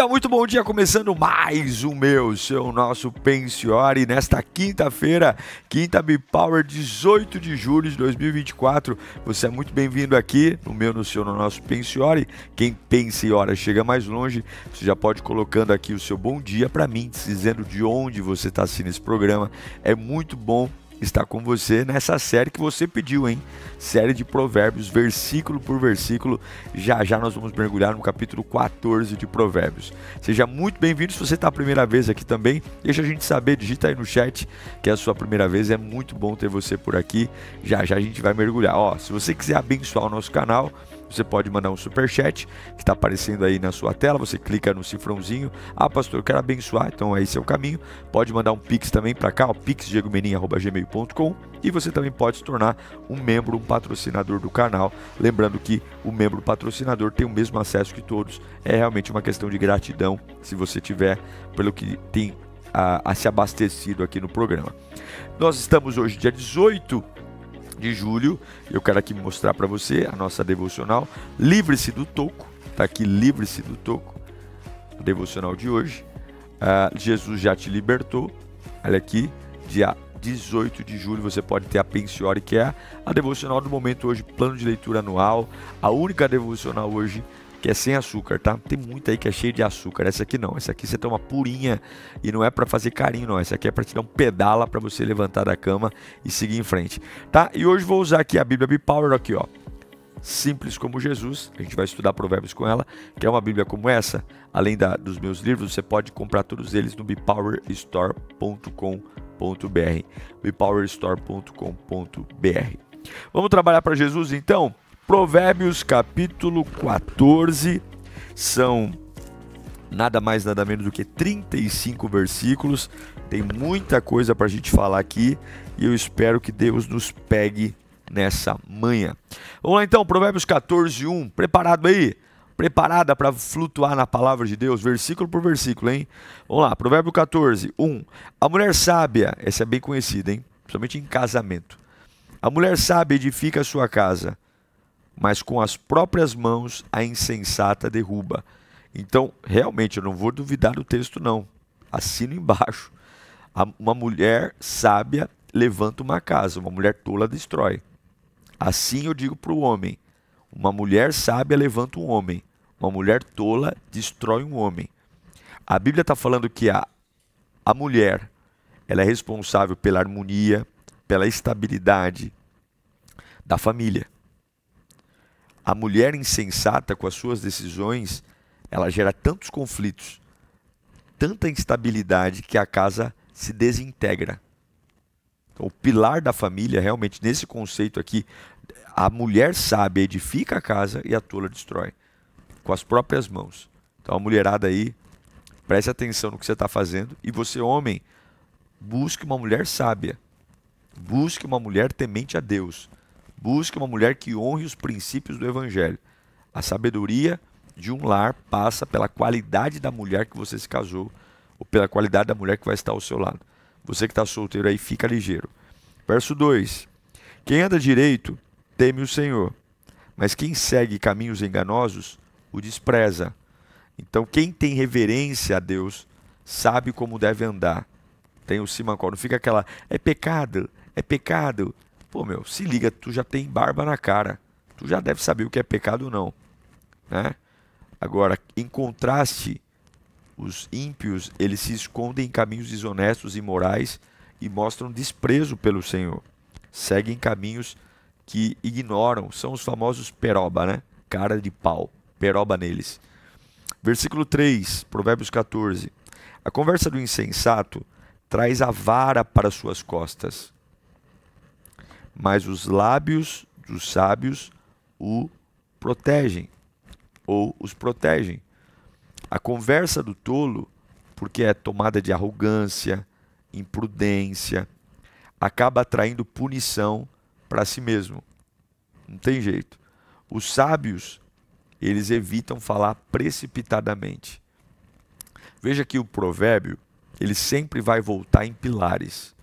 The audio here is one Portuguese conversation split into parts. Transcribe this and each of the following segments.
dia, muito bom dia, começando mais um meu, seu nosso Pensiore, nesta quinta-feira, quinta Bipower, 18 de julho de 2024. Você é muito bem-vindo aqui no meu, no seu, no nosso Pensiore. Quem pensa e ora chega mais longe, você já pode colocando aqui o seu bom dia para mim, dizendo de onde você está assistindo esse programa. É muito bom está com você nessa série que você pediu, hein? Série de Provérbios, versículo por versículo. Já já nós vamos mergulhar no capítulo 14 de Provérbios. Seja muito bem-vindo. Se você está a primeira vez aqui também, deixa a gente saber, digita aí no chat que é a sua primeira vez. É muito bom ter você por aqui. Já já a gente vai mergulhar. Ó, se você quiser abençoar o nosso canal, você pode mandar um super chat que está aparecendo aí na sua tela. Você clica no cifrãozinho. Ah, pastor, eu quero abençoar. Então esse é o caminho. Pode mandar um pix também para cá, pixdiegomenin@gmail.com e você também pode se tornar um membro, um patrocinador do canal. Lembrando que o membro patrocinador tem o mesmo acesso que todos. É realmente uma questão de gratidão se você tiver pelo que tem a, a se abastecido aqui no programa. Nós estamos hoje dia 18 de julho. Eu quero aqui mostrar para você a nossa devocional. Livre-se do toco. Está aqui, livre-se do toco. A devocional de hoje. Ah, Jesus já te libertou. Olha aqui, dia 18 de julho você pode ter a Pensiore, que é a devocional do momento hoje, plano de leitura anual. A única devocional hoje que é sem açúcar, tá? Tem muita aí que é cheia de açúcar. Essa aqui não. Essa aqui você toma purinha e não é para fazer carinho, não. Essa aqui é para te dar um pedala para você levantar da cama e seguir em frente, tá? E hoje vou usar aqui a Bíblia Be Power aqui, ó. Simples como Jesus, a gente vai estudar provérbios com ela. Quer uma Bíblia como essa? Além da, dos meus livros, você pode comprar todos eles no bepowerstore.com.br bepowerstore.com.br Vamos trabalhar para Jesus então? Provérbios capítulo 14 são nada mais nada menos do que 35 versículos. Tem muita coisa para a gente falar aqui e eu espero que Deus nos pegue nessa manhã. Vamos lá então, Provérbios 14, 1. Preparado aí? Preparada para flutuar na palavra de Deus, versículo por versículo, hein? Vamos lá, Provérbio 14, 1. A mulher sábia, essa é bem conhecida, hein? Principalmente em casamento. A mulher sábia edifica a sua casa mas com as próprias mãos a insensata derruba. Então, realmente, eu não vou duvidar do texto, não. Assino embaixo. Uma mulher sábia levanta uma casa, uma mulher tola destrói. Assim eu digo para o homem: uma mulher sábia levanta um homem, uma mulher tola destrói um homem. A Bíblia está falando que a, a mulher ela é responsável pela harmonia, pela estabilidade da família. A mulher insensata com as suas decisões, ela gera tantos conflitos, tanta instabilidade que a casa se desintegra. Então, o pilar da família, realmente, nesse conceito aqui, a mulher sábia edifica a casa e a tola destrói com as próprias mãos. Então, a mulherada aí, preste atenção no que você está fazendo. E você, homem, busque uma mulher sábia. Busque uma mulher temente a Deus. Busque uma mulher que honre os princípios do Evangelho. A sabedoria de um lar passa pela qualidade da mulher que você se casou ou pela qualidade da mulher que vai estar ao seu lado. Você que está solteiro aí, fica ligeiro. Verso 2: Quem anda direito teme o Senhor, mas quem segue caminhos enganosos o despreza. Então, quem tem reverência a Deus sabe como deve andar. Tem o Simancó, não fica aquela é pecado, é pecado, Pô, meu, se liga, tu já tem barba na cara. Tu já deve saber o que é pecado ou não. Né? Agora, em contraste, os ímpios, eles se escondem em caminhos desonestos e morais e mostram desprezo pelo Senhor. Seguem caminhos que ignoram, são os famosos peroba, né? Cara de pau, peroba neles. Versículo 3, Provérbios 14. A conversa do insensato traz a vara para suas costas, mas os lábios dos sábios o protegem ou os protegem. A conversa do tolo, porque é tomada de arrogância, imprudência, acaba atraindo punição para si mesmo. Não tem jeito. Os sábios, eles evitam falar precipitadamente. Veja que o provérbio, ele sempre vai voltar em pilares: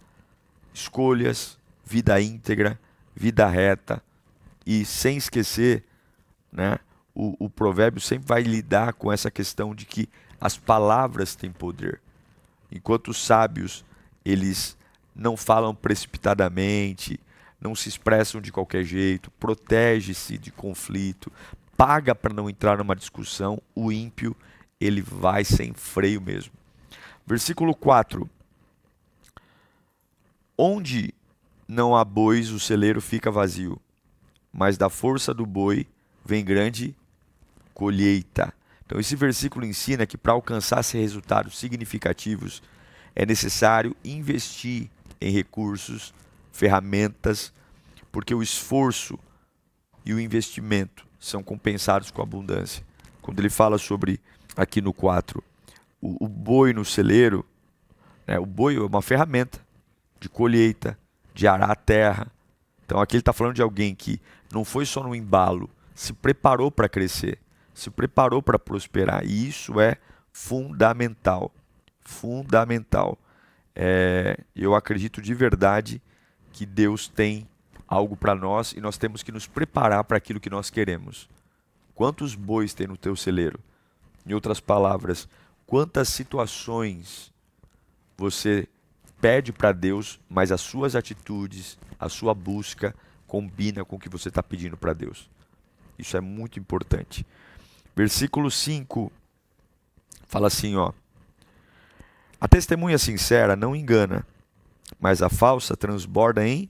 escolhas, vida íntegra, vida reta. E sem esquecer, né, o, o provérbio sempre vai lidar com essa questão de que as palavras têm poder. Enquanto os sábios, eles não falam precipitadamente, não se expressam de qualquer jeito, protege-se de conflito, paga para não entrar numa discussão, o ímpio, ele vai sem freio mesmo. Versículo 4. Onde não há bois, o celeiro fica vazio, mas da força do boi vem grande colheita. Então, esse versículo ensina que para alcançar esses resultados significativos é necessário investir em recursos, ferramentas, porque o esforço e o investimento são compensados com abundância. Quando ele fala sobre, aqui no 4, o, o boi no celeiro, né, o boi é uma ferramenta de colheita, de arar a terra. Então aqui ele está falando de alguém que não foi só no embalo, se preparou para crescer, se preparou para prosperar. E isso é fundamental. Fundamental. É, eu acredito de verdade que Deus tem algo para nós e nós temos que nos preparar para aquilo que nós queremos. Quantos bois tem no teu celeiro? Em outras palavras, quantas situações você pede para Deus, mas as suas atitudes, a sua busca combina com o que você está pedindo para Deus. Isso é muito importante. Versículo 5 fala assim, ó: A testemunha sincera não engana, mas a falsa transborda em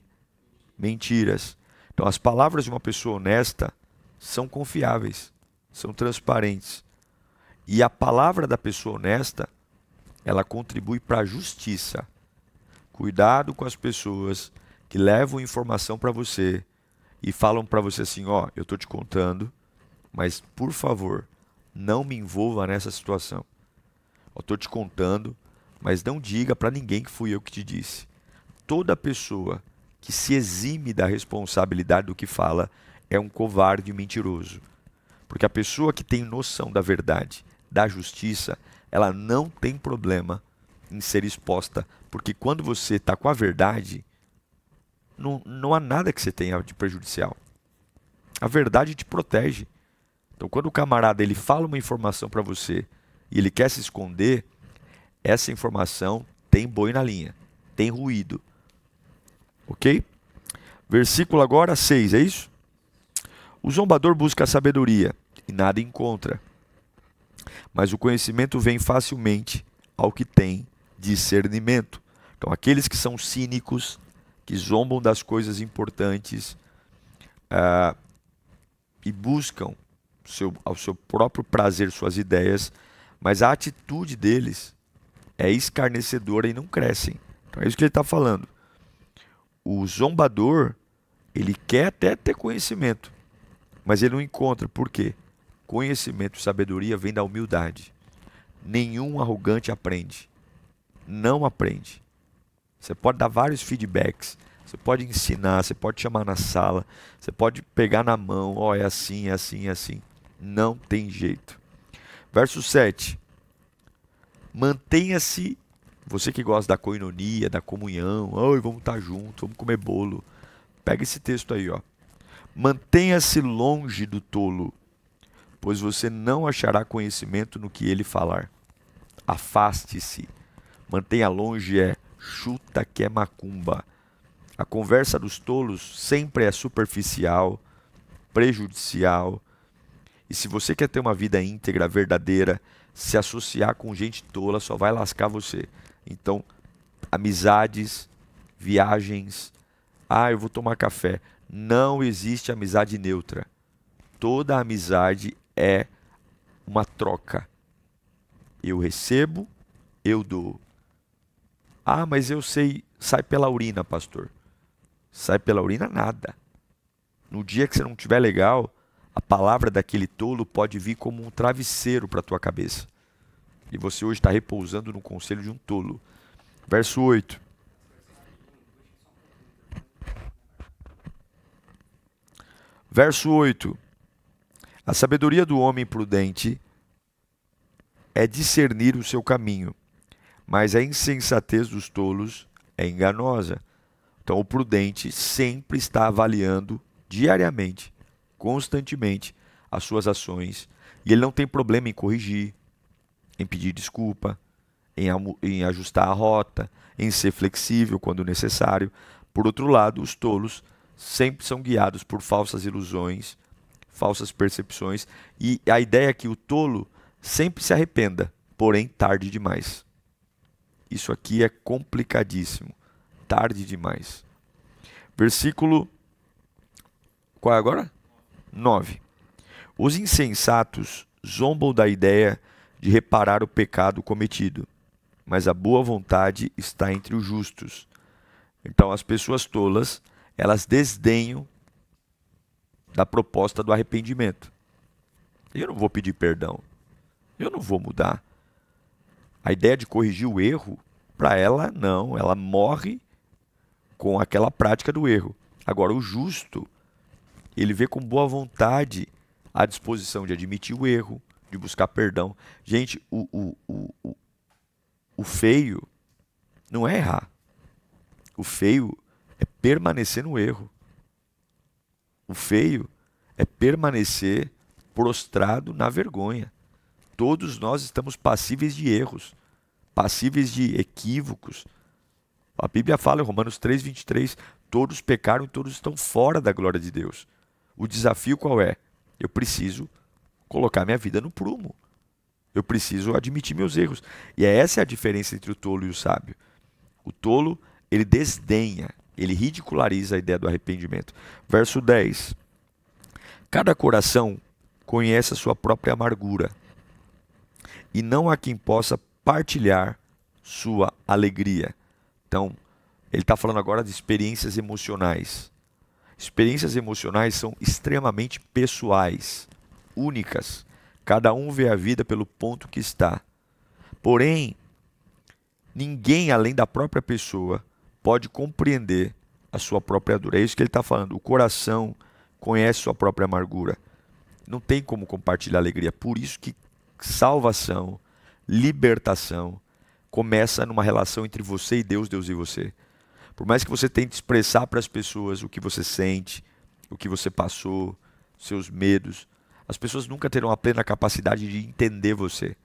mentiras. Então, as palavras de uma pessoa honesta são confiáveis, são transparentes. E a palavra da pessoa honesta, ela contribui para a justiça. Cuidado com as pessoas que levam informação para você e falam para você assim, ó, oh, eu estou te contando, mas por favor, não me envolva nessa situação. Eu estou te contando, mas não diga para ninguém que fui eu que te disse. Toda pessoa que se exime da responsabilidade do que fala é um covarde e mentiroso. Porque a pessoa que tem noção da verdade, da justiça, ela não tem problema em ser exposta porque quando você está com a verdade, não, não há nada que você tenha de prejudicial. A verdade te protege. Então, quando o camarada ele fala uma informação para você e ele quer se esconder, essa informação tem boi na linha, tem ruído. Ok? Versículo agora 6, é isso? O zombador busca a sabedoria e nada encontra, mas o conhecimento vem facilmente ao que tem discernimento. Então, aqueles que são cínicos, que zombam das coisas importantes uh, e buscam seu, ao seu próprio prazer suas ideias, mas a atitude deles é escarnecedora e não crescem. Então, é isso que ele está falando. O zombador, ele quer até ter conhecimento, mas ele não encontra. Por quê? Conhecimento e sabedoria vem da humildade. Nenhum arrogante aprende. Não aprende. Você pode dar vários feedbacks. Você pode ensinar, você pode chamar na sala, você pode pegar na mão, ó, oh, é assim, é assim, é assim. Não tem jeito. Verso 7. Mantenha-se, você que gosta da coinonia, da comunhão, oh, vamos estar tá juntos, vamos comer bolo. Pega esse texto aí, ó. Mantenha-se longe do tolo, pois você não achará conhecimento no que ele falar. Afaste-se. Mantenha longe é acredita que é macumba. A conversa dos tolos sempre é superficial, prejudicial. E se você quer ter uma vida íntegra, verdadeira, se associar com gente tola só vai lascar você. Então, amizades, viagens, ah, eu vou tomar café. Não existe amizade neutra. Toda amizade é uma troca. Eu recebo, eu dou. Ah, mas eu sei, sai pela urina, pastor. Sai pela urina nada. No dia que você não estiver legal, a palavra daquele tolo pode vir como um travesseiro para a tua cabeça. E você hoje está repousando no conselho de um tolo. Verso 8. Verso 8. A sabedoria do homem prudente é discernir o seu caminho mas a insensatez dos tolos é enganosa. Então, o prudente sempre está avaliando diariamente, constantemente, as suas ações. E ele não tem problema em corrigir, em pedir desculpa, em, em ajustar a rota, em ser flexível quando necessário. Por outro lado, os tolos sempre são guiados por falsas ilusões, falsas percepções, e a ideia é que o tolo sempre se arrependa, porém tarde demais. Isso aqui é complicadíssimo. Tarde demais. Versículo. Qual é agora? 9. Os insensatos zombam da ideia de reparar o pecado cometido, mas a boa vontade está entre os justos. Então, as pessoas tolas, elas desdenham da proposta do arrependimento. Eu não vou pedir perdão. Eu não vou mudar. A ideia de corrigir o erro, para ela, não. Ela morre com aquela prática do erro. Agora, o justo, ele vê com boa vontade a disposição de admitir o erro, de buscar perdão. Gente, o, o, o, o, o feio não é errar. O feio é permanecer no erro. O feio é permanecer prostrado na vergonha todos nós estamos passíveis de erros, passíveis de equívocos. A Bíblia fala em Romanos 3:23, todos pecaram e todos estão fora da glória de Deus. O desafio qual é? Eu preciso colocar minha vida no prumo. Eu preciso admitir meus erros. E é essa é a diferença entre o tolo e o sábio. O tolo, ele desdenha, ele ridiculariza a ideia do arrependimento. Verso 10. Cada coração conhece a sua própria amargura e não há quem possa partilhar sua alegria. Então, ele está falando agora de experiências emocionais. Experiências emocionais são extremamente pessoais, únicas. Cada um vê a vida pelo ponto que está. Porém, ninguém além da própria pessoa pode compreender a sua própria dor. É isso que ele está falando. O coração conhece sua própria amargura. Não tem como compartilhar alegria. Por isso que salvação, libertação, começa numa relação entre você e Deus, Deus e você. Por mais que você tente expressar para as pessoas o que você sente, o que você passou, seus medos, as pessoas nunca terão a plena capacidade de entender você.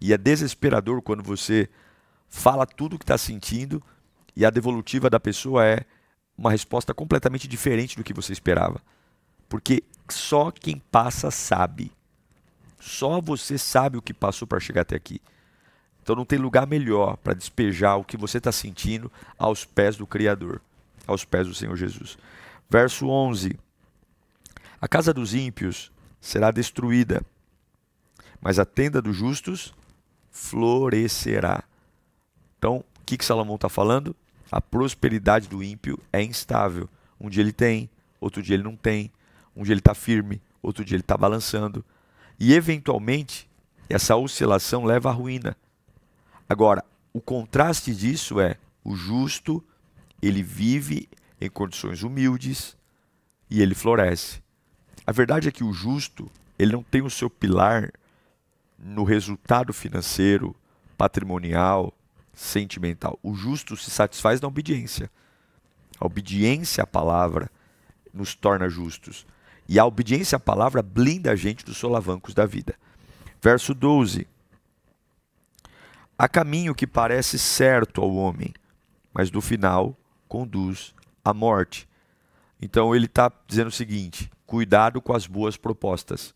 E é desesperador quando você fala tudo o que está sentindo e a devolutiva da pessoa é uma resposta completamente diferente do que você esperava. Porque só quem passa sabe. Só você sabe o que passou para chegar até aqui. Então não tem lugar melhor para despejar o que você está sentindo aos pés do Criador, aos pés do Senhor Jesus. Verso 11: A casa dos ímpios será destruída, mas a tenda dos justos florescerá. Então, o que, que Salomão está falando? A prosperidade do ímpio é instável. Um dia ele tem, outro dia ele não tem. Um dia ele está firme, outro dia ele está balançando. E, eventualmente, essa oscilação leva à ruína. Agora, o contraste disso é o justo, ele vive em condições humildes e ele floresce. A verdade é que o justo, ele não tem o seu pilar no resultado financeiro, patrimonial, sentimental. O justo se satisfaz na obediência. A obediência à palavra nos torna justos. E a obediência à palavra blinda a gente dos solavancos da vida. Verso 12. Há caminho que parece certo ao homem, mas no final conduz à morte. Então ele está dizendo o seguinte: cuidado com as boas propostas.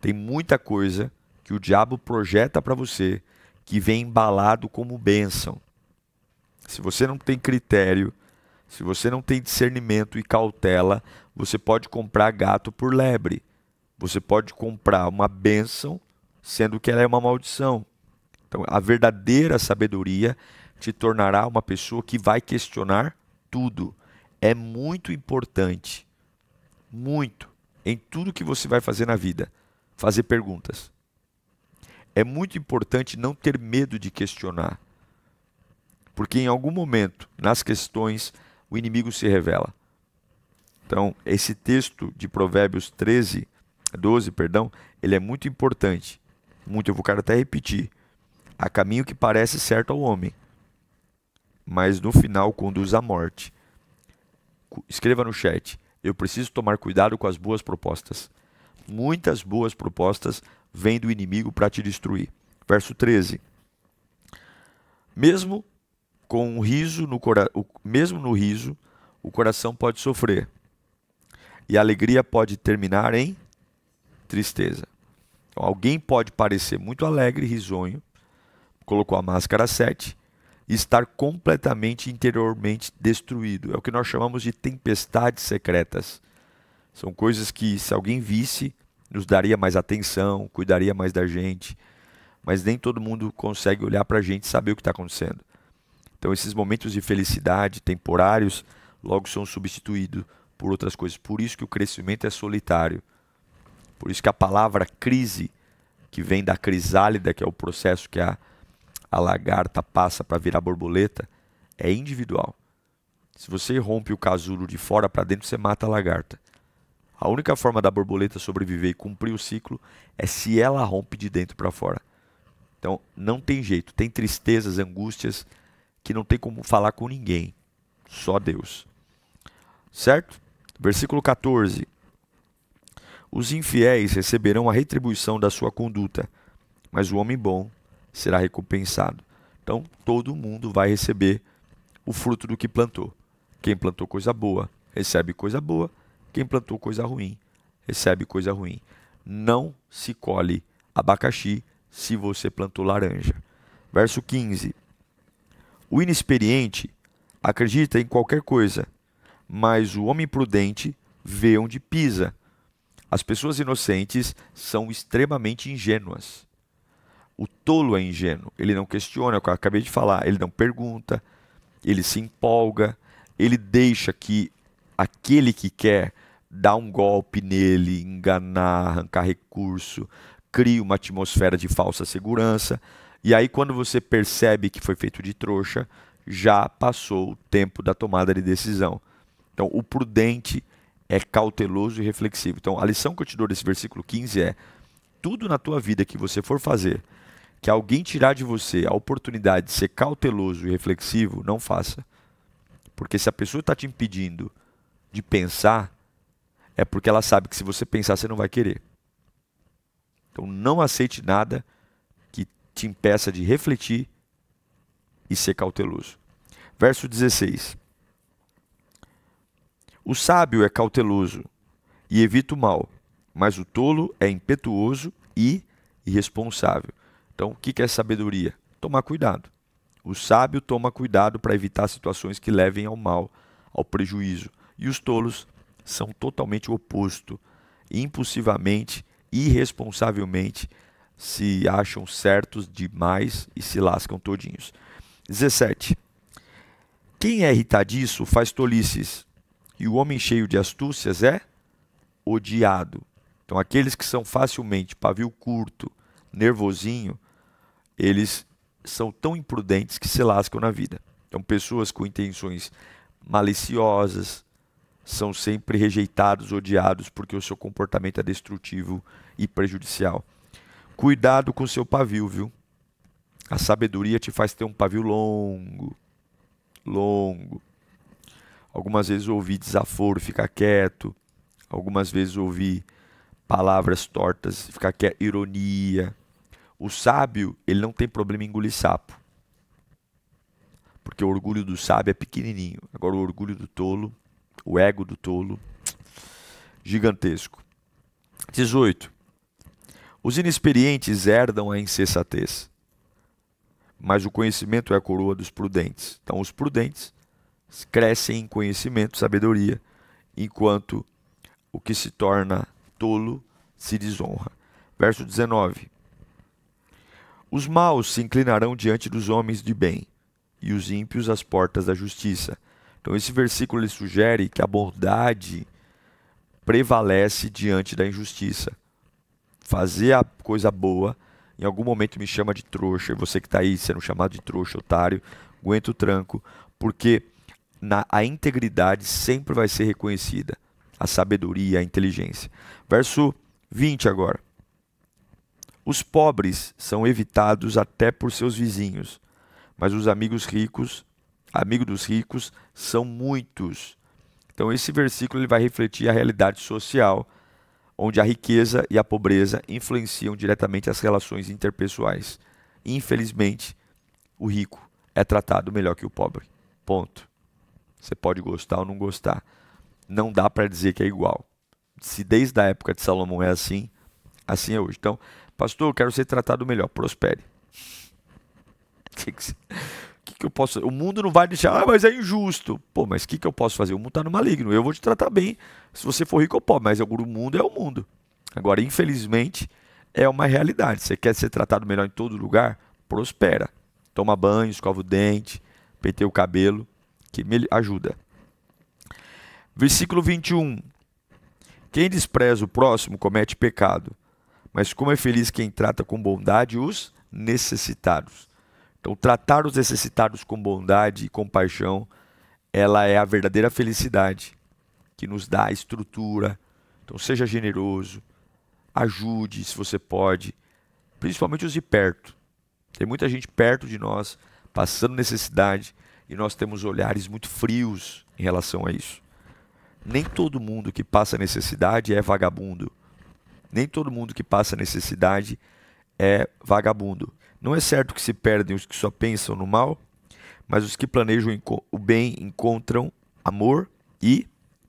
Tem muita coisa que o diabo projeta para você que vem embalado como bênção. Se você não tem critério, se você não tem discernimento e cautela, você pode comprar gato por lebre. Você pode comprar uma bênção, sendo que ela é uma maldição. Então, a verdadeira sabedoria te tornará uma pessoa que vai questionar tudo. É muito importante, muito, em tudo que você vai fazer na vida, fazer perguntas. É muito importante não ter medo de questionar. Porque em algum momento, nas questões, o inimigo se revela. Então, esse texto de Provérbios 13, 12, perdão, ele é muito importante. Muito, eu vou quero até repetir. Há caminho que parece certo ao homem, mas no final conduz à morte. Escreva no chat. Eu preciso tomar cuidado com as boas propostas. Muitas boas propostas vêm do inimigo para te destruir. Verso 13. Mesmo com um riso no coração, mesmo no riso, o coração pode sofrer. E a alegria pode terminar em tristeza. Então, alguém pode parecer muito alegre, risonho, colocou a máscara 7, e estar completamente interiormente destruído. É o que nós chamamos de tempestades secretas. São coisas que, se alguém visse, nos daria mais atenção, cuidaria mais da gente. Mas nem todo mundo consegue olhar para a gente e saber o que está acontecendo. Então, esses momentos de felicidade temporários logo são substituídos por outras coisas. Por isso que o crescimento é solitário. Por isso que a palavra crise, que vem da crisálida, que é o processo que a, a lagarta passa para virar borboleta, é individual. Se você rompe o casulo de fora para dentro, você mata a lagarta. A única forma da borboleta sobreviver e cumprir o ciclo é se ela rompe de dentro para fora. Então, não tem jeito. Tem tristezas, angústias, que não tem como falar com ninguém, só Deus. Certo? Versículo 14. Os infiéis receberão a retribuição da sua conduta, mas o homem bom será recompensado. Então, todo mundo vai receber o fruto do que plantou. Quem plantou coisa boa, recebe coisa boa. Quem plantou coisa ruim, recebe coisa ruim. Não se colhe abacaxi se você plantou laranja. Verso 15. O inexperiente acredita em qualquer coisa, mas o homem prudente vê onde pisa. As pessoas inocentes são extremamente ingênuas. O tolo é ingênuo, ele não questiona, eu acabei de falar, ele não pergunta, ele se empolga, ele deixa que aquele que quer dar um golpe nele, enganar, arrancar recurso, cria uma atmosfera de falsa segurança. E aí, quando você percebe que foi feito de trouxa, já passou o tempo da tomada de decisão. Então, o prudente é cauteloso e reflexivo. Então, a lição que eu te dou desse versículo 15 é: tudo na tua vida que você for fazer, que alguém tirar de você a oportunidade de ser cauteloso e reflexivo, não faça. Porque se a pessoa está te impedindo de pensar, é porque ela sabe que se você pensar, você não vai querer. Então não aceite nada que te impeça de refletir e ser cauteloso. Verso 16. O sábio é cauteloso e evita o mal, mas o tolo é impetuoso e irresponsável. Então, o que é sabedoria? Tomar cuidado. O sábio toma cuidado para evitar situações que levem ao mal, ao prejuízo. E os tolos são totalmente o oposto. Impulsivamente irresponsavelmente se acham certos demais e se lascam todinhos. 17. Quem é irritadiço faz tolices, e o homem cheio de astúcias é odiado. Então, aqueles que são facilmente pavio curto, nervosinho, eles são tão imprudentes que se lascam na vida. Então, pessoas com intenções maliciosas, são sempre rejeitados, odiados, porque o seu comportamento é destrutivo e prejudicial. Cuidado com seu pavio, viu? A sabedoria te faz ter um pavio longo, longo. Algumas vezes ouvi desaforo, ficar quieto. Algumas vezes ouvi palavras tortas, ficar quieto, ironia. O sábio, ele não tem problema em engolir sapo. Porque o orgulho do sábio é pequenininho. Agora o orgulho do tolo o ego do tolo, gigantesco. 18. Os inexperientes herdam a insensatez, mas o conhecimento é a coroa dos prudentes. Então, os prudentes crescem em conhecimento, sabedoria, enquanto o que se torna tolo se desonra. Verso 19: Os maus se inclinarão diante dos homens de bem, e os ímpios às portas da justiça. Então, esse versículo ele sugere que a bondade prevalece diante da injustiça. Fazer a coisa boa, em algum momento me chama de trouxa, e você que está aí sendo chamado de trouxa, otário, aguenta o tranco, porque na, a integridade sempre vai ser reconhecida, a sabedoria, a inteligência. Verso 20 agora. Os pobres são evitados até por seus vizinhos, mas os amigos ricos amigos dos ricos são muitos. Então esse versículo ele vai refletir a realidade social, onde a riqueza e a pobreza influenciam diretamente as relações interpessoais. Infelizmente, o rico é tratado melhor que o pobre. Ponto. Você pode gostar ou não gostar. Não dá para dizer que é igual. Se desde a época de Salomão é assim, assim é hoje. Então, pastor, eu quero ser tratado melhor. Prospere. que, que eu posso O mundo não vai deixar, ah, mas é injusto. Pô, mas o que, que eu posso fazer? O mundo está no maligno. Eu vou te tratar bem se você for rico ou pobre, mas é o mundo é o mundo. Agora, infelizmente, é uma realidade. Você quer ser tratado melhor em todo lugar? Prospera. Toma banho, escova o dente, penteia o cabelo, que ajuda. Versículo 21. Quem despreza o próximo comete pecado, mas como é feliz quem trata com bondade os necessitados. Então, tratar os necessitados com bondade e compaixão, ela é a verdadeira felicidade que nos dá a estrutura. Então, seja generoso, ajude se você pode, principalmente os de perto. Tem muita gente perto de nós passando necessidade e nós temos olhares muito frios em relação a isso. Nem todo mundo que passa necessidade é vagabundo. Nem todo mundo que passa necessidade é vagabundo. Não é certo que se perdem os que só pensam no mal, mas os que planejam o bem encontram amor e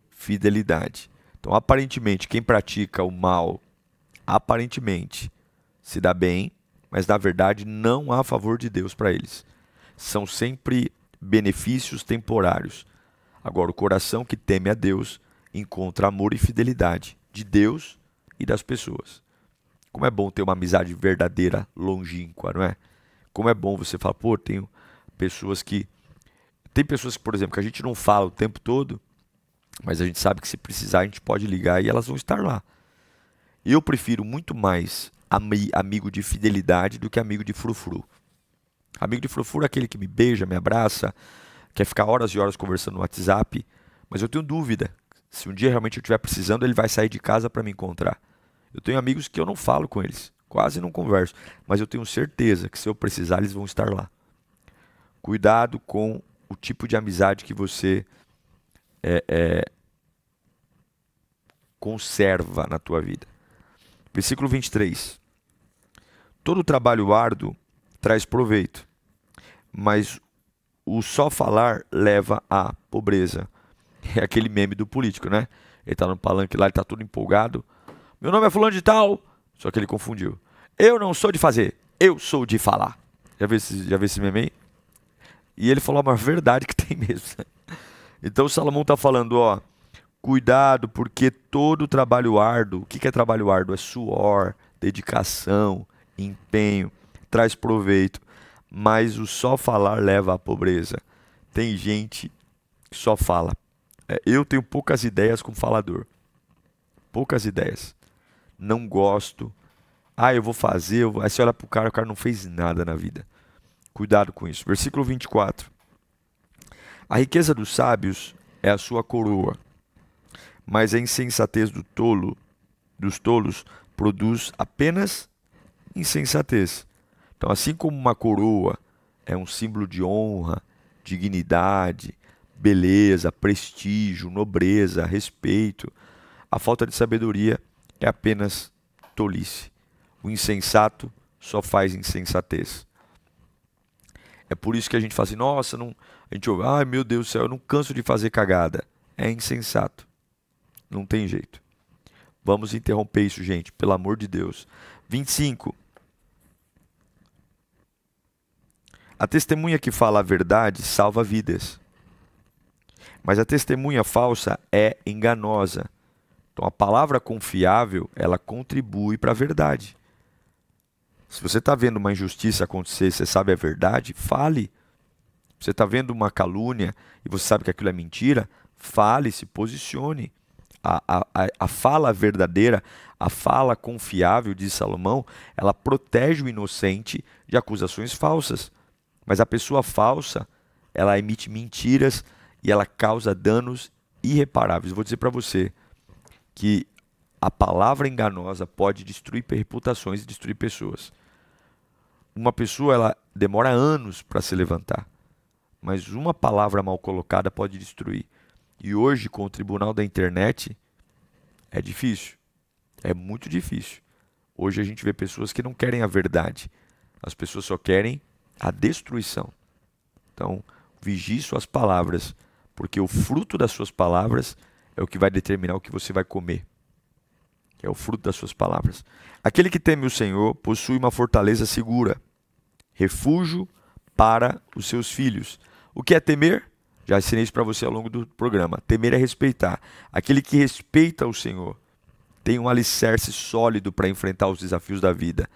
fidelidade. Então, aparentemente, quem pratica o mal, aparentemente, se dá bem, mas na verdade não há favor de Deus para eles. São sempre benefícios temporários. Agora, o coração que teme a Deus encontra amor e fidelidade de Deus e das pessoas. Como é bom ter uma amizade verdadeira, longínqua, não é? Como é bom você falar, pô, tenho pessoas que. Tem pessoas que, por exemplo, que a gente não fala o tempo todo, mas a gente sabe que se precisar a gente pode ligar e elas vão estar lá. Eu prefiro muito mais ami amigo de fidelidade do que amigo de frufru. Amigo de frufru é aquele que me beija, me abraça, quer ficar horas e horas conversando no WhatsApp, mas eu tenho dúvida se um dia realmente eu estiver precisando, ele vai sair de casa para me encontrar. Eu tenho amigos que eu não falo com eles, quase não converso, mas eu tenho certeza que se eu precisar, eles vão estar lá. Cuidado com o tipo de amizade que você é, é, conserva na tua vida. Versículo 23. Todo trabalho árduo traz proveito, mas o só falar leva à pobreza. É aquele meme do político, né? Ele tá no palanque lá, ele tá todo empolgado, meu nome é fulano de tal. Só que ele confundiu. Eu não sou de fazer, eu sou de falar. Já viu esse, já viu esse meme aí? E ele falou uma verdade que tem mesmo. Então Salomão está falando, ó, cuidado, porque todo trabalho árduo, o que, é trabalho árduo? É suor, dedicação, empenho, traz proveito. Mas o só falar leva à pobreza. Tem gente que só fala. É, eu tenho poucas ideias com falador. Poucas ideias não gosto. Ah, eu vou fazer. Eu vou... Aí você olha pro cara, o cara não fez nada na vida. Cuidado com isso. Versículo 24. A riqueza dos sábios é a sua coroa, mas a insensatez do tolo, dos tolos, produz apenas insensatez. Então, assim como uma coroa é um símbolo de honra, dignidade, beleza, prestígio, nobreza, respeito, a falta de sabedoria é apenas tolice. O insensato só faz insensatez. É por isso que a gente fala assim, nossa, não... a gente ouve, ai meu Deus do céu, eu não canso de fazer cagada. É insensato. Não tem jeito. Vamos interromper isso, gente, pelo amor de Deus. 25. A testemunha que fala a verdade salva vidas. Mas a testemunha falsa é enganosa. Então a palavra confiável, ela contribui para a verdade. Se você está vendo uma injustiça acontecer e você sabe a verdade, fale. Se você está vendo uma calúnia e você sabe que aquilo é mentira, fale, se posicione. A, a, a fala verdadeira, a fala confiável de Salomão, ela protege o inocente de acusações falsas. Mas a pessoa falsa, ela emite mentiras e ela causa danos irreparáveis. vou dizer para você, que a palavra enganosa pode destruir reputações e destruir pessoas. Uma pessoa ela demora anos para se levantar, mas uma palavra mal colocada pode destruir. E hoje com o tribunal da internet é difícil. É muito difícil. Hoje a gente vê pessoas que não querem a verdade. As pessoas só querem a destruição. Então, vigie suas palavras, porque o fruto das suas palavras é o que vai determinar o que você vai comer, que é o fruto das suas palavras. Aquele que teme o Senhor possui uma fortaleza segura, refúgio para os seus filhos. O que é temer? Já ensinei isso para você ao longo do programa. Temer é respeitar. Aquele que respeita o Senhor tem um alicerce sólido para enfrentar os desafios da vida.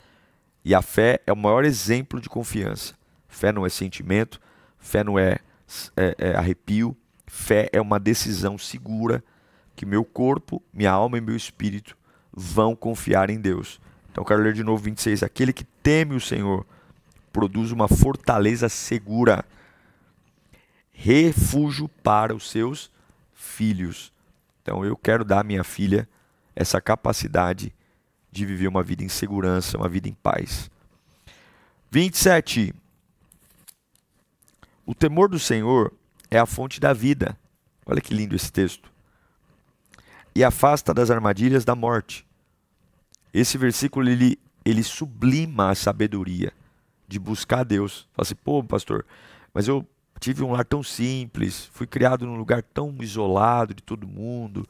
E a fé é o maior exemplo de confiança. Fé não é sentimento, fé não é, é, é arrepio, Fé é uma decisão segura que meu corpo, minha alma e meu espírito vão confiar em Deus. Então, quero ler de novo 26. Aquele que teme o Senhor produz uma fortaleza segura, refúgio para os seus filhos. Então, eu quero dar à minha filha essa capacidade de viver uma vida em segurança, uma vida em paz. 27. O temor do Senhor é a fonte da vida. Olha que lindo esse texto. E afasta das armadilhas da morte. Esse versículo ele, ele sublima a sabedoria de buscar Deus. Fala assim, pô, pastor, mas eu tive um lar tão simples, fui criado num lugar tão isolado de todo mundo,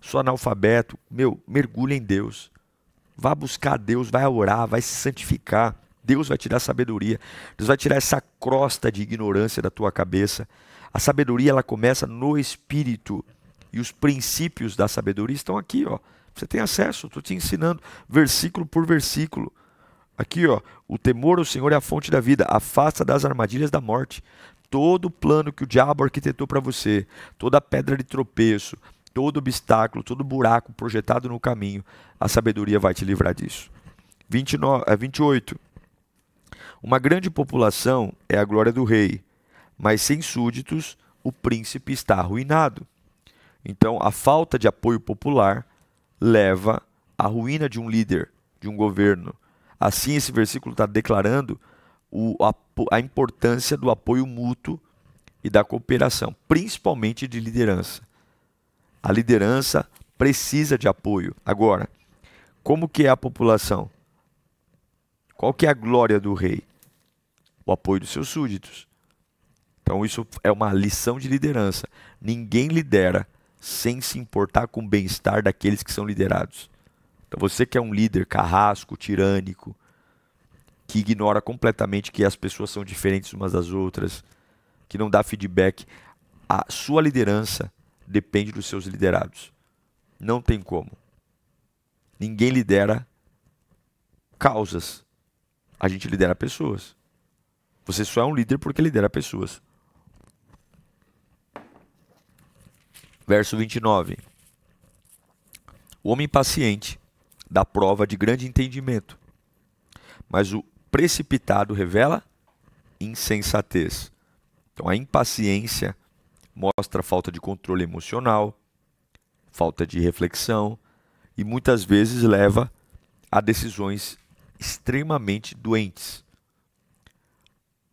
sou analfabeto. Meu, mergulha em Deus. Vá buscar Deus, vai orar, vai se santificar. Deus vai te dar sabedoria. Deus vai tirar essa crosta de ignorância da tua cabeça. A sabedoria ela começa no espírito e os princípios da sabedoria estão aqui, ó. Você tem acesso, estou te ensinando versículo por versículo. Aqui, ó, o temor ao Senhor é a fonte da vida, afasta das armadilhas da morte. Todo o plano que o diabo arquitetou para você, toda pedra de tropeço, todo obstáculo, todo buraco projetado no caminho, a sabedoria vai te livrar disso. 29, 28. Eh, Uma grande população é a glória do rei, mas sem súditos o príncipe está arruinado. Então, a falta de apoio popular leva à ruína de um líder, de um governo. Assim, esse versículo está declarando o, a, a importância do apoio mútuo e da cooperação, principalmente de liderança. A liderança precisa de apoio. Agora, como que é a população? Qual que é a glória do rei? O apoio dos seus súditos. Então isso é uma lição de liderança. Ninguém lidera sem se importar com o bem-estar daqueles que são liderados. Então você que é um líder carrasco, tirânico, que ignora completamente que as pessoas são diferentes umas das outras, que não dá feedback, a sua liderança depende dos seus liderados. Não tem como. Ninguém lidera causas. A gente lidera pessoas. Você só é um líder porque lidera pessoas. Verso 29. O homem paciente dá prova de grande entendimento, mas o precipitado revela insensatez. Então a impaciência mostra falta de controle emocional, falta de reflexão e muitas vezes leva a decisões extremamente doentes.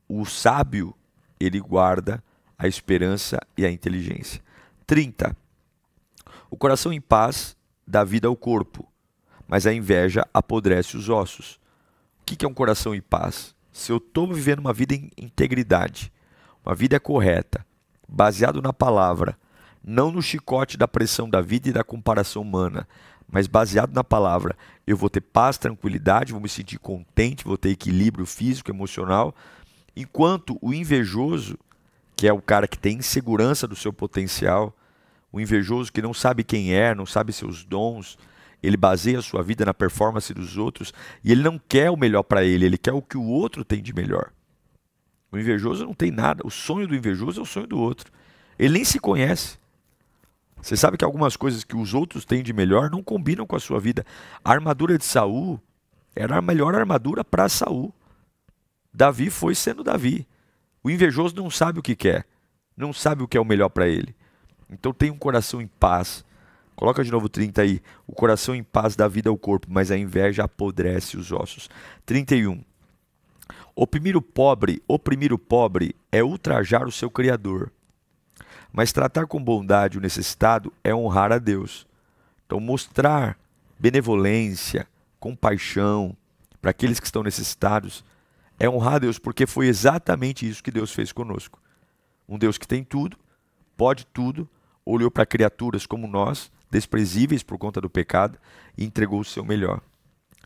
O sábio, ele guarda a esperança e a inteligência. 30. O coração em paz dá vida ao corpo, mas a inveja apodrece os ossos. O que é um coração em paz? Se eu estou vivendo uma vida em integridade, uma vida correta, baseado na palavra, não no chicote da pressão da vida e da comparação humana, mas baseado na palavra, eu vou ter paz, tranquilidade, vou me sentir contente, vou ter equilíbrio físico, emocional, enquanto o invejoso que é o cara que tem insegurança do seu potencial, o invejoso que não sabe quem é, não sabe seus dons, ele baseia a sua vida na performance dos outros e ele não quer o melhor para ele, ele quer o que o outro tem de melhor. O invejoso não tem nada, o sonho do invejoso é o sonho do outro. Ele nem se conhece. Você sabe que algumas coisas que os outros têm de melhor não combinam com a sua vida. A armadura de Saul era a melhor armadura para Saul. Davi foi sendo Davi. O invejoso não sabe o que quer, não sabe o que é o melhor para ele. Então tem um coração em paz. Coloca de novo 30 aí. O coração em paz dá vida ao corpo, mas a inveja apodrece os ossos. 31. Oprimir o pobre, oprimir o pobre é ultrajar o seu criador. Mas tratar com bondade o necessitado é honrar a Deus. Então mostrar benevolência, compaixão para aqueles que estão necessitados é honrar a Deus, porque foi exatamente isso que Deus fez conosco. Um Deus que tem tudo, pode tudo, olhou para criaturas como nós, desprezíveis por conta do pecado, e entregou o seu melhor.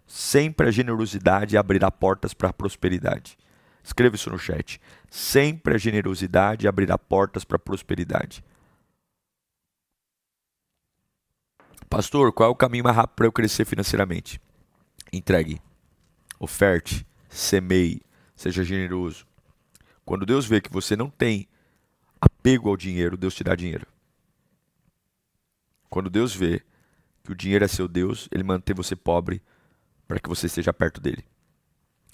Sempre a generosidade abrirá portas para a prosperidade. Escreva isso no chat. Sempre a generosidade abrirá portas para a prosperidade. Pastor, qual é o caminho mais rápido para eu crescer financeiramente? Entregue, oferte, semeie, seja generoso. Quando Deus vê que você não tem apego ao dinheiro, Deus te dá dinheiro. Quando Deus vê que o dinheiro é seu Deus, ele mantém você pobre para que você esteja perto dele.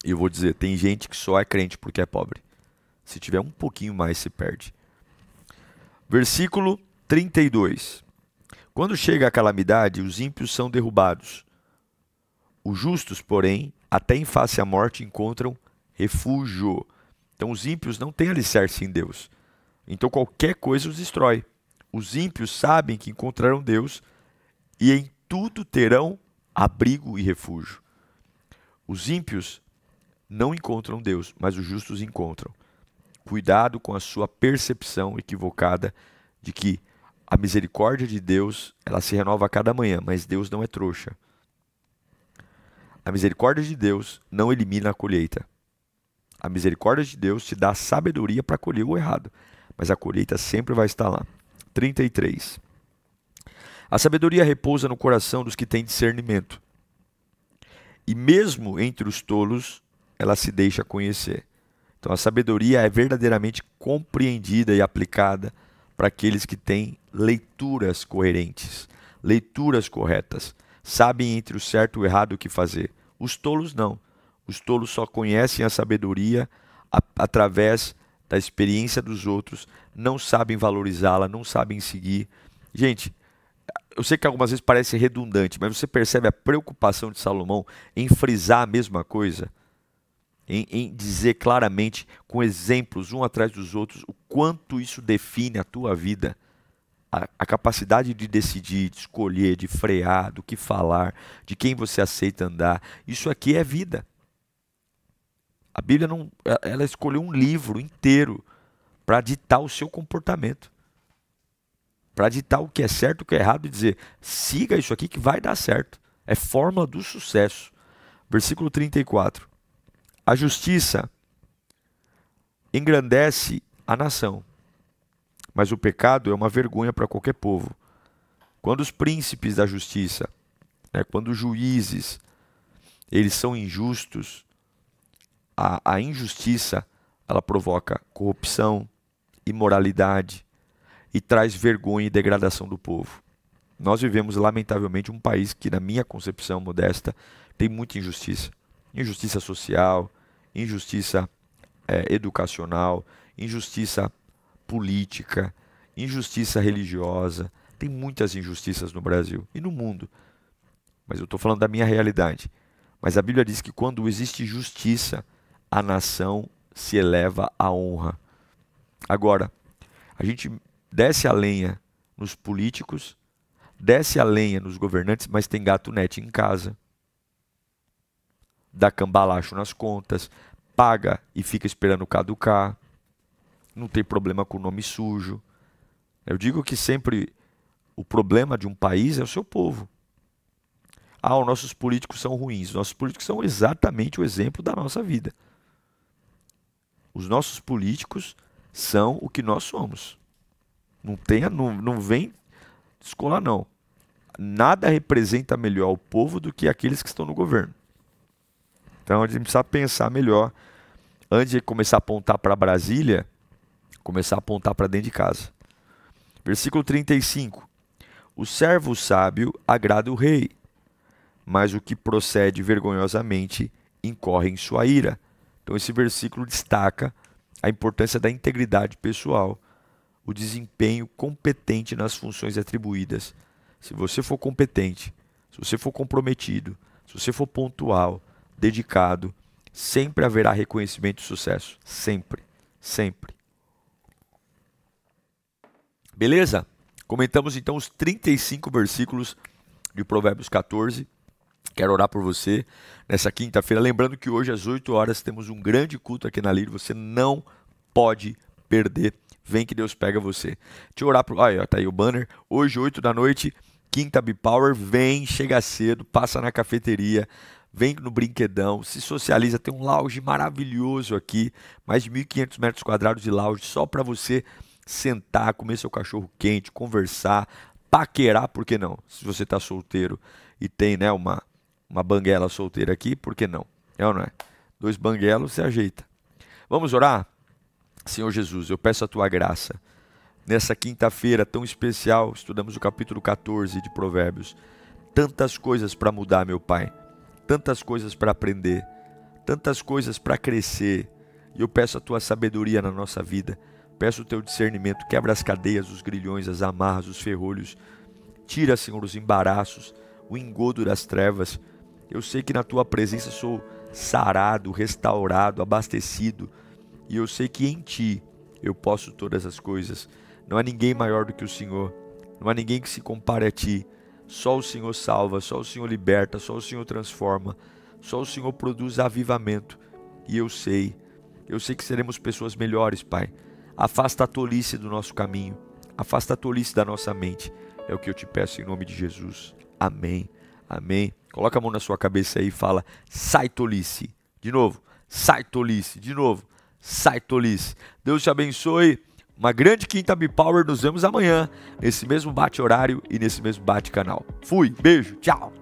E eu vou dizer, tem gente que só é crente porque é pobre. Se tiver um pouquinho mais, se perde. Versículo 32. Quando chega a calamidade, os ímpios são derrubados, os justos, porém, até em face à morte encontram refúgio. Então os ímpios não têm alicerce em Deus. Então qualquer coisa os destrói. Os ímpios sabem que encontraram Deus e em tudo terão abrigo e refúgio. Os ímpios não encontram Deus, mas os justos encontram. Cuidado com a sua percepção equivocada de que a misericórdia de Deus, ela se renova a cada manhã, mas Deus não é trouxa. A misericórdia de Deus não elimina a colheita. A misericórdia de Deus te dá sabedoria para colher o errado, mas a colheita sempre vai estar lá. 33. A sabedoria repousa no coração dos que têm discernimento. E mesmo entre os tolos, ela se deixa conhecer. Então a sabedoria é verdadeiramente compreendida e aplicada para aqueles que têm leituras coerentes, leituras corretas, sabem entre o certo e o errado o que fazer. Os tolos não. Os tolos só conhecem a sabedoria a, através da experiência dos outros, não sabem valorizá-la, não sabem seguir. Gente, eu sei que algumas vezes parece redundante, mas você percebe a preocupação de Salomão em frisar a mesma coisa? Em, em, dizer claramente, com exemplos um atrás dos outros, o quanto isso define a tua vida a, a, capacidade de decidir, de escolher, de frear, do que falar, de quem você aceita andar, isso aqui é vida. A Bíblia não, é, ela escolheu um livro inteiro para ditar o seu comportamento, para ditar o que é certo, o que é errado e dizer siga isso aqui que vai dar certo. É forma do sucesso. Versículo 34. A justiça engrandece a nação, mas o pecado é uma vergonha para qualquer povo. Quando os príncipes da justiça, né, quando os juízes, eles são injustos, a, a injustiça ela provoca corrupção, imoralidade e traz vergonha e degradação do povo. Nós vivemos, lamentavelmente, um país que, na minha concepção modesta, tem muita injustiça. Injustiça social, injustiça é, educacional, injustiça política, injustiça religiosa. Tem muitas injustiças no Brasil e no mundo. Mas eu estou falando da minha realidade. Mas a Bíblia diz que quando existe justiça, a nação se eleva à honra. Agora, a gente desce a lenha nos políticos, desce a lenha nos governantes, mas tem gato net em casa. Dá cambalacho nas contas, paga e fica esperando caducar não tem problema com o nome sujo. Eu digo que sempre o problema de um país é o seu povo. Ah, os nossos políticos são ruins. Os nossos políticos são exatamente o exemplo da nossa vida. Os nossos políticos são o que nós somos. Não tenha, não, não vem escolar não. Nada representa melhor o povo do que aqueles que estão no governo. Então a gente precisa pensar melhor antes de começar a apontar para Brasília começar a apontar para dentro de casa. Versículo 35. O servo sábio agrada o rei, mas o que procede vergonhosamente incorre em sua ira. Então, esse versículo destaca a importância da integridade pessoal, o desempenho competente nas funções atribuídas. Se você for competente, se você for comprometido, se você for pontual, dedicado, sempre haverá reconhecimento e sucesso. Sempre, sempre. Beleza? Comentamos então os 35 versículos de Provérbios 14. Quero orar por você nessa quinta-feira. Lembrando que hoje às 8 horas temos um grande culto aqui na Líria. Você não pode perder. Vem que Deus pega você. Deixa eu orar por. Ah, tá aí o banner. Hoje, 8 da noite, quinta B-Power. Vem, chega cedo, passa na cafeteria vem no brinquedão, se socializa, tem um lounge maravilhoso aqui, mais de 1.500 metros quadrados de lounge só para você sentar, comer seu cachorro quente, conversar, paquerar, por que não? Se você está solteiro e tem né, uma, uma banguela solteira aqui, por que não? É ou não é? Dois banguelos, você ajeita. Vamos orar? Senhor Jesus, eu peço a tua graça. Nessa quinta-feira tão especial, estudamos o capítulo 14 de Provérbios. Tantas coisas para mudar, meu Pai. Tantas coisas para aprender. Tantas coisas para crescer. E eu peço a tua sabedoria na nossa vida Peço o teu discernimento, quebra as cadeias, os grilhões, as amarras, os ferrolhos. Tira, Senhor, os embaraços, o engodo das trevas. Eu sei que na tua presença sou sarado, restaurado, abastecido. E eu sei que em ti eu posso todas as coisas. Não há ninguém maior do que o Senhor. Não há ninguém que se compare a ti. Só o Senhor salva, só o Senhor liberta, só o Senhor transforma, só o Senhor produz avivamento. E eu sei, eu sei que seremos pessoas melhores, Pai Afasta a tolice do nosso caminho. Afasta a tolice da nossa mente. É o que eu te peço em nome de Jesus. Amém. Amém. Coloca a mão na sua cabeça aí e fala: sai tolice. De novo, sai tolice. De novo, sai tolice. Deus te abençoe. Uma grande quinta Be Power. Nos vemos amanhã, nesse mesmo bate-horário e nesse mesmo bate-canal. Fui, beijo, tchau.